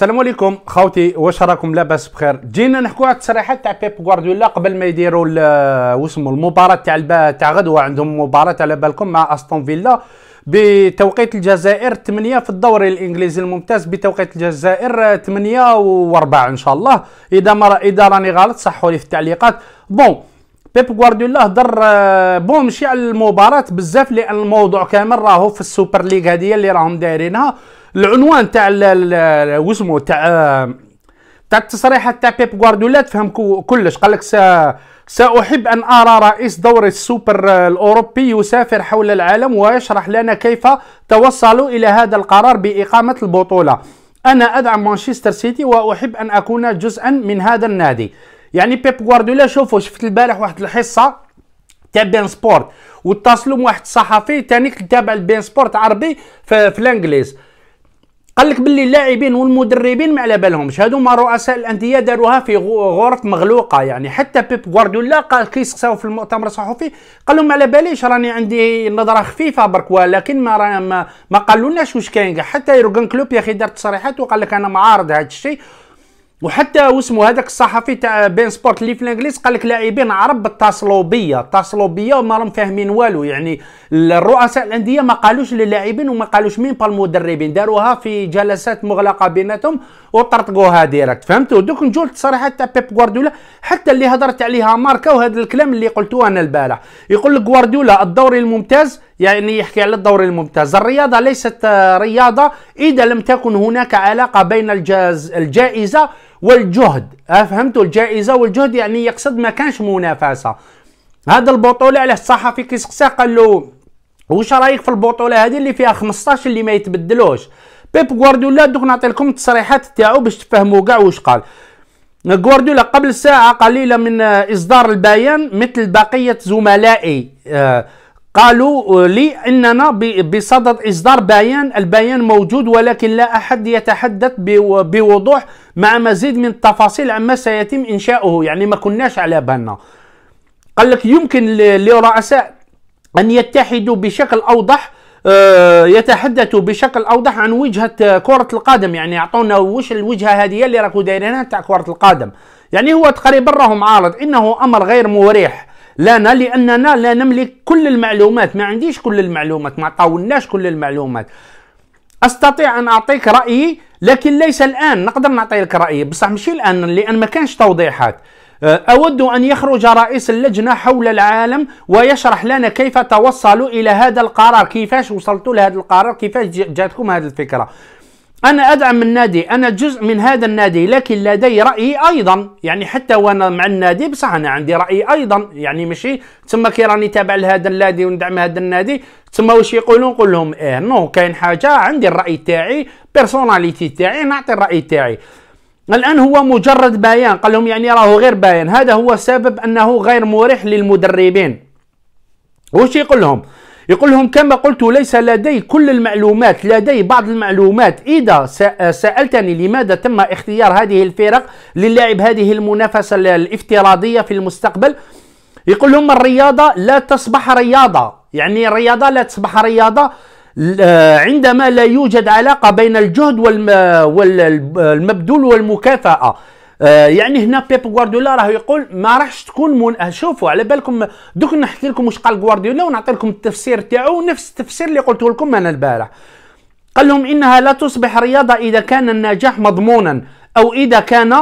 السلام عليكم خاوتي واش راكم لاباس بخير جينا نحكوا على التصريحات تاع بيب غوارديولا قبل ما يديروا آه، واسمو المباراه تاع تاع غدوه عندهم مباراه على بالكم مع استون فيلا بتوقيت الجزائر 8 في الدوري الانجليزي الممتاز بتوقيت الجزائر 8 آه، و4 ان شاء الله اذا ما اذا راني غلط صحوا لي في التعليقات بون بيب غوارديولا هضر آه، بون ماشي على المباراه بزاف لان الموضوع كامل راهو في السوبر ليغ هذه اللي راهم دايرينها العنوان تاع آه، واسمو تاع آه، تاع التصريحات تاع بيب غوارديولا تفهم كلش قال لك سا ساحب ان ارى رئيس دوري السوبر الاوروبي يسافر حول العالم ويشرح لنا كيف توصلوا الى هذا القرار باقامه البطوله انا ادعم مانشستر سيتي واحب ان اكون جزءا من هذا النادي يعني بيب غوارديولا شوفوا شفت البارح واحد الحصه تاع بين سبورت واتصلوا واحد الصحفي تانيك تابع البين سبورت عربي في, في الانجليز قال لك باللي اللاعبين والمدربين ما على بالهمش هادوما رؤساء الانديه داروها في غرف مغلوقه يعني حتى بيب غوارديولا قال كيسقساو في المؤتمر الصحفي قال لهم على باليش راني عندي نظره خفيفه برك ولكن ما ما, ما قالولناش واش كاين حتى يورغن كلوب يا اخي دار تصريحات وقال لك انا معارض هذا الشيء وحتى واسمو هذاك الصحفي تاع بين سبورت اللي في الانجليز قال لك لاعبين عرب اتصلوا بيا اتصلوا بيا وما راهم فاهمين والو يعني الرؤساء الانديه ما قالوش للاعبين وما قالوش مين بالمدربين داروها في جلسات مغلقه بيناتهم وطرطقوها ديريكت فهمتوا دوك نجول التصريحات تاع بيب غوارديولا حتى اللي هضرت عليها ماركا وهذا الكلام اللي قلته انا البارح يقول لك غوارديولا الدوري الممتاز يعني يحكي على الدوري الممتاز الرياضه ليست رياضه اذا لم تكن هناك علاقه بين الجائزه والجهد فهمتوا الجائزة والجهد يعني يقصد ما كانش منافسة هذا البطولة علاش الصحفي كيسقساه قال له واش رايك في البطولة هذه اللي فيها 15 اللي ما يتبدلوش بيب غوارديولا دوك نعطي لكم التصريحات تاعو باش تفهموا كاع واش قال غوارديولا قبل ساعة قليلة من إصدار البيان مثل بقية زملائي آه قالوا آه، لي اننا بصدد اصدار بيان البيان موجود ولكن لا احد يتحدث بوضوح مع مزيد من التفاصيل عما سيتم انشاؤه يعني ما كناش على بالنا قال لك يمكن لرؤساء ان يتحدوا بشكل اوضح آه، يتحدثوا بشكل اوضح عن وجهه آه، كره القدم يعني يعطونا وش الوجهه هذه اللي راكو دايرينها تاع كره القدم يعني هو تقريبا راهم عارض انه امر غير مريح لنا لاننا لا نملك كل المعلومات ما عنديش كل المعلومات ما طاولناش كل المعلومات استطيع ان اعطيك رايي لكن ليس الان نقدر نعطي لك رايي بصح ماشي الان لان ما كانش توضيحات أه، أود أن يخرج رئيس اللجنة حول العالم ويشرح لنا كيف توصلوا إلى هذا القرار كيفاش وصلتوا لهذا القرار كيفاش جاتكم هذه الفكرة أنا أدعم النادي أنا جزء من هذا النادي لكن لدي رأيي أيضا يعني حتى وأنا مع النادي بصح أنا عندي رأيي أيضا يعني ماشي تسمى كي راني تابع لهذا النادي وندعم هذا النادي تسمى واش يقولوا نقول لهم إيه نو كاين حاجة عندي الرأي تاعي بيرسوناليتي تاعي نعطي الرأي تاعي الان هو مجرد بيان قال لهم يعني راهو غير بيان هذا هو سبب انه غير مريح للمدربين واش يقول لهم يقول لهم كما قلت ليس لدي كل المعلومات لدي بعض المعلومات إذا سألتني لماذا تم اختيار هذه الفرق للعب هذه المنافسة الافتراضية في المستقبل يقول لهم الرياضة لا تصبح رياضة يعني الرياضة لا تصبح رياضة آه، عندما لا يوجد علاقة بين الجهد والمبذول والمكافأة آه، يعني هنا بيب غوارديولا راه يقول ما راحش تكون من... آه، شوفوا على بالكم دوك نحكي لكم واش قال غوارديولا ونعطي لكم التفسير تاعو نفس التفسير اللي قلته لكم انا البارح قال لهم انها لا تصبح رياضه اذا كان النجاح مضمونا او اذا كان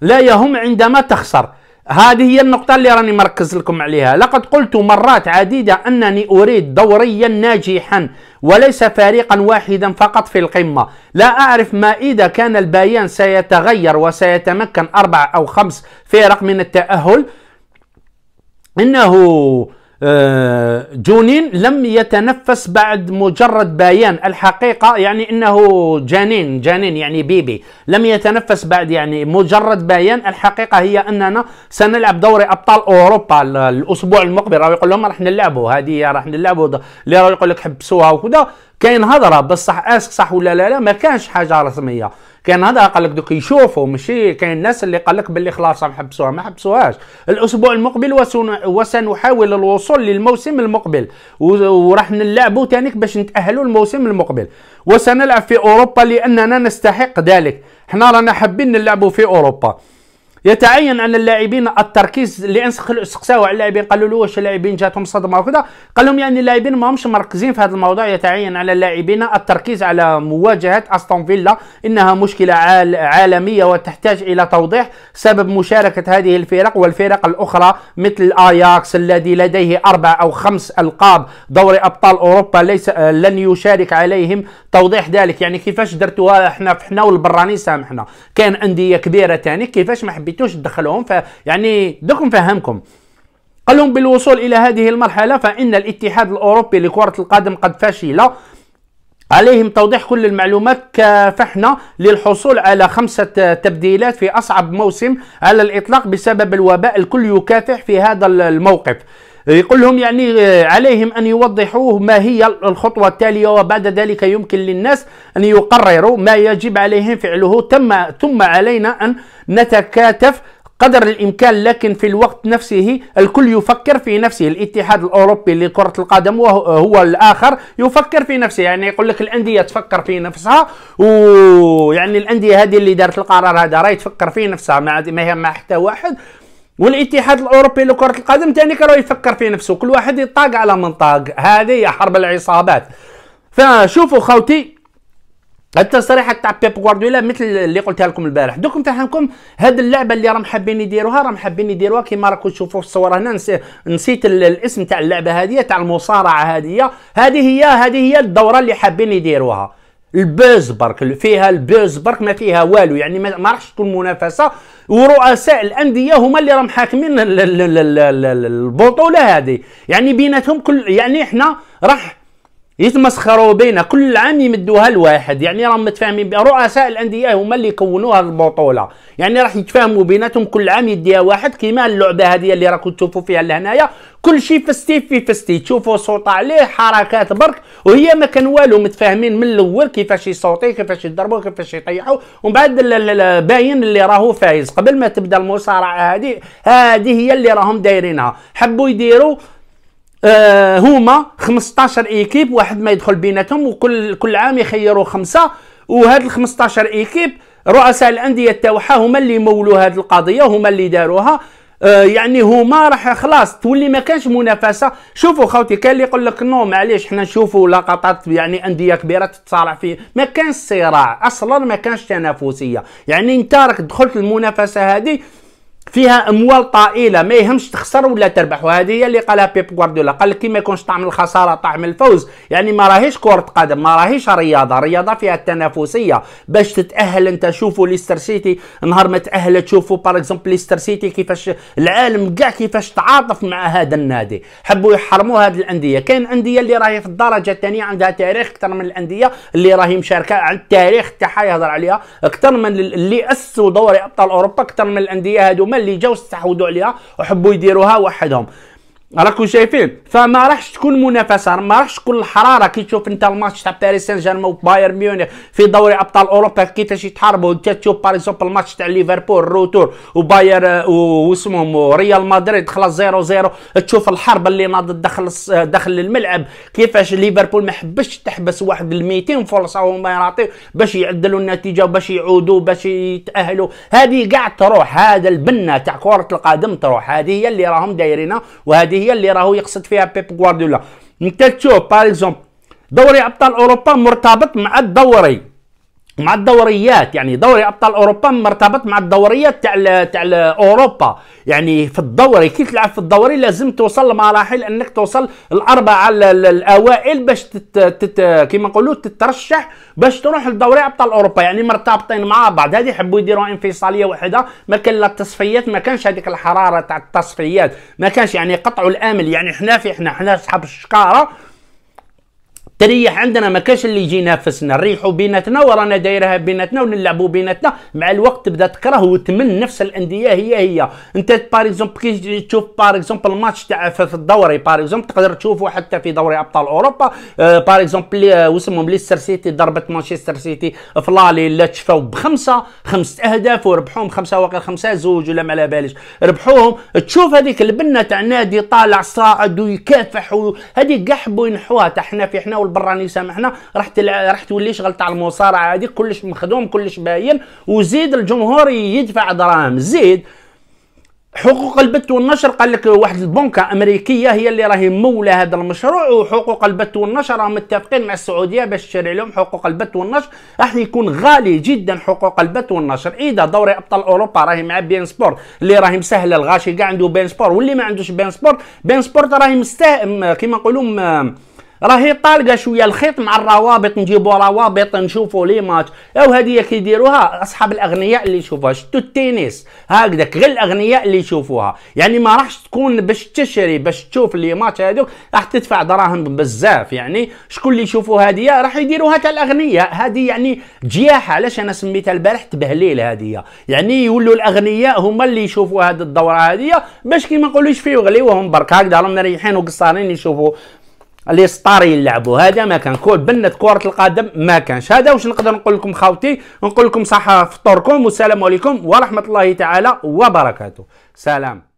لا يهم عندما تخسر هذه هي النقطة اللي راني مركز لكم عليها لقد قلت مرات عديدة أنني أريد دوريا ناجحا وليس فريقا واحدا فقط في القمة لا أعرف ما إذا كان البيان سيتغير وسيتمكن أربع أو خمس فرق من التأهل إنه آه، جونين لم يتنفس بعد مجرد بيان الحقيقة يعني أنه جنين جنين يعني بيبي لم يتنفس بعد يعني مجرد بيان الحقيقة هي أننا سنلعب دوري أبطال أوروبا الأسبوع المقبل راه يقول لهم راح نلعبوا هذه راح نلعبوا اللي راه يقول لك حبسوها وكذا كاين هضره بصح اسك صح ولا لا لا ما كانش حاجه رسميه كان هذا قال لك دوك يشوفوا ماشي كاين الناس اللي قال لك باللي خلاص حبسوها ما حبسوهاش الاسبوع المقبل وسنحاول الوصول للموسم المقبل وراح نلعبوا تانيك باش نتاهلوا الموسم المقبل وسنلعب في اوروبا لاننا نستحق ذلك حنا رانا حابين نلعبوا في اوروبا يتعين على اللاعبين التركيز اللي سقساوه على اللاعبين قالوا له واش اللاعبين جاتهم صدمه وكذا قال لهم يعني اللاعبين ماهمش مركزين في هذا الموضوع يتعين على اللاعبين التركيز على مواجهه استون فيلا انها مشكله عالميه وتحتاج الى توضيح سبب مشاركه هذه الفرق والفرق الاخرى مثل اياكس الذي لديه اربع او خمس القاب دوري ابطال اوروبا ليس لن يشارك عليهم توضيح ذلك يعني كيفاش درتوها احنا حنا والبراني سامحنا كان انديه كبيره ثاني كيفاش ما حبيت حبيتوش تدخلوهم يعني دوكم فهمكم قال لهم بالوصول الى هذه المرحله فان الاتحاد الاوروبي لكره القدم قد فشل عليهم توضيح كل المعلومات كافحنا للحصول على خمسة تبديلات في أصعب موسم على الإطلاق بسبب الوباء الكل يكافح في هذا الموقف يقول لهم يعني آه، عليهم أن يوضحوا ما هي الخطوة التالية وبعد ذلك يمكن للناس أن يقرروا ما يجب عليهم فعله تم ثم علينا أن نتكاتف قدر الامكان لكن في الوقت نفسه الكل يفكر في نفسه الاتحاد الاوروبي لكره القدم وهو الاخر يفكر في نفسه يعني يقول لك الانديه تفكر في نفسها ويعني الانديه هذه اللي دارت القرار هذا راهي تفكر في نفسها ما هي ما حتى واحد والاتحاد الاوروبي لكره القدم ثاني كرهو يفكر في نفسه كل واحد يطاق على من طاق هذه هي حرب العصابات فشوفوا خوتي التصريحات تاع بيب غوارديولا مثل اللي قلتها لكم البارح دوك نفهمكم هاد اللعبه اللي راهم حابين يديروها راهم حابين يديروها كيما راكم تشوفوا في الصوره هنا نسيت الاسم تاع اللعبه هذه تاع المصارعه هذه هذه هي هذه هي الدوره اللي حابين يديروها البوز برك فيها البوز برك ما فيها والو يعني ما راحش تكون منافسه ورؤساء الانديه هما اللي راهم حاكمين البطوله هذه يعني بيناتهم كل يعني احنا راح يتمسخروا بينا كل عام يمدوها لواحد يعني راهم متفاهمين رؤساء الانديه هما اللي يكونوا هذه البطوله يعني راح يتفاهموا بيناتهم كل عام يديها واحد كيما اللعبه هذه اللي راكم تشوفوا فيها لهنايا كل شيء فستي في فستي تشوفوا صوت عليه حركات برك وهي ما كان والو متفاهمين من الاول كيفاش يصوتي كيفاش يضربوا كيفاش يطيحوا ومن بعد باين اللي راهو فايز قبل ما تبدا المصارعه هذه هذه هي اللي راهم دايرينها حبوا يديروا آه هما 15 ايكيب واحد ما يدخل بيناتهم وكل كل عام يخيروا خمسه وهاد ال 15 ايكيب رؤساء الانديه تاعها هما اللي مولوا هذه القضيه هما اللي داروها آه يعني هما راح خلاص تولي ما كانش منافسه شوفوا خوتي كان اللي يقول لك نو معليش حنا نشوفوا لقطات يعني انديه كبيره تتصارع في ما كانش صراع اصلا ما كانش تنافسيه يعني انت راك دخلت المنافسه هذه فيها اموال طائله ما يهمش تخسر ولا تربح وهذه هي اللي قالها بيب غوارديولا قال لك ما يكونش طعم الخساره طعم الفوز يعني ما راهيش كره قدم ما راهيش رياضه رياضه فيها التنافسيه باش تتاهل انت شوفوا ليستر سيتي نهار ما تاهل تشوفوا باغ اكزومبل ليستر سيتي كيفاش العالم كاع كيفاش تعاطف مع هذا النادي حبوا يحرموا هذه الانديه كاين انديه اللي راهي في الدرجه الثانيه عندها تاريخ اكثر من الانديه اللي راهي مشاركه على التاريخ تاعها يهضر عليها اكثر من اللي اسوا دوري ابطال اوروبا اكثر من الانديه هذوما اللي جاو استحوذوا عليها وحبوا يديروها وحدهم راكم شايفين فما راحش تكون منافسه ما راحش تكون الحراره كي تشوف انت الماتش تاع باريس سان جيرمان وباير ميونخ في دوري ابطال اوروبا كيفاش يتحاربوا انت تشوف باغ اكزومبل الماتش تاع ليفربول الروتور وباير واسمهم ريال مدريد خلاص 0 0 تشوف الحرب اللي ناضت داخل داخل الملعب كيفاش ليفربول ما حبش تحبس واحد ال 200 فرصه وما يعطيو باش يعدلوا النتيجه وباش يعودوا باش يتاهلوا هذه كاع تروح هذا البنه تاع كره القدم تروح هذه هي اللي راهم دايرينها وهذه هي اللي راهو يقصد فيها بيب غوارديولا انت تشوف باغ دوري ابطال اوروبا مرتبط مع الدوري مع الدوريات يعني دوري ابطال اوروبا مرتبط مع الدوريات تاع تاع اوروبا يعني في الدوري كي تلعب في الدوري لازم توصل لمراحل انك توصل الاربعه الاوائل باش تت تت كيما نقولوا تترشح باش تروح لدوري ابطال اوروبا يعني مرتبطين مع بعض هذه يحبوا يديروا انفصاليه واحده ما كان لا التصفيات ما كانش هذيك الحراره تاع التصفيات ما كانش يعني قطعوا الامل يعني حنا في حنا حنا اصحاب الشكاره تريح عندنا ما كاش اللي يجي ينافسنا ريحوا بيناتنا ورانا دايرها بيناتنا ونلعبوا بيناتنا مع الوقت تبدا تكره وتمن نفس الانديه هي هي انت بار اكزومبل كي تشوف بار اكزومبل الماتش تاع في الدوري بار اكزومبل تقدر تشوفه حتى في دوري ابطال اوروبا بار آه، اكزومبل آه، واسمهم ليستر سيتي ضربت مانشستر سيتي في لالي لا تشفاو بخمسه خمسة اهداف وربحوهم خمسه واقع خمسه زوج ولا ما على باليش ربحوهم تشوف هذيك البنه تاع نادي طالع صاعد ويكافح هذيك كاع حبوا ينحوها تاع حنا في حنا والبراني سامحنا راح تلع... راح تولي شغل تاع المصارعه هذيك كلش مخدوم كلش باين وزيد الجمهور يدفع دراهم زيد حقوق البث والنشر قال لك واحد البنكة أمريكية هي اللي راهي مولى هذا المشروع وحقوق البث والنشر راهم متفقين مع السعودية باش تشري لهم حقوق البث والنشر راح يكون غالي جدا حقوق البث والنشر إذا دوري أبطال أوروبا راهي مع بين سبور اللي راهي مسهلة الغاشي كاع عنده بين سبور واللي ما عندوش بين سبور بين سبور راهي مستاهل كيما نقولوا راهي طالقه شويه الخيط مع الروابط نجيبو روابط نشوفوا لي ماتش او هذه كيديروها اصحاب الاغنياء اللي يشوفوها شتو التنس هكذاك غير الاغنياء اللي يشوفوها يعني ما راحش تكون باش تشري باش تشوف لي ماتش هذوك راح تدفع دراهم بزاف يعني شكون اللي يشوفوا هذه راح يديروها تاع الاغنياء هذه يعني جياحه علاش انا سميتها البارح تبهليل هذه يعني يولوا الاغنياء هما اللي يشوفوا هذه الدوره هذه باش كيما نقولوش فيه غليوهم برك هكذا راهم مريحين وقصارين يشوفوا لي ستاري يلعبوا هذا ما كان كول بنت كره القدم ما كانش هذا واش نقدر نقول لكم خاوتي نقول لكم صحه فطوركم والسلام عليكم ورحمه الله تعالى وبركاته سلام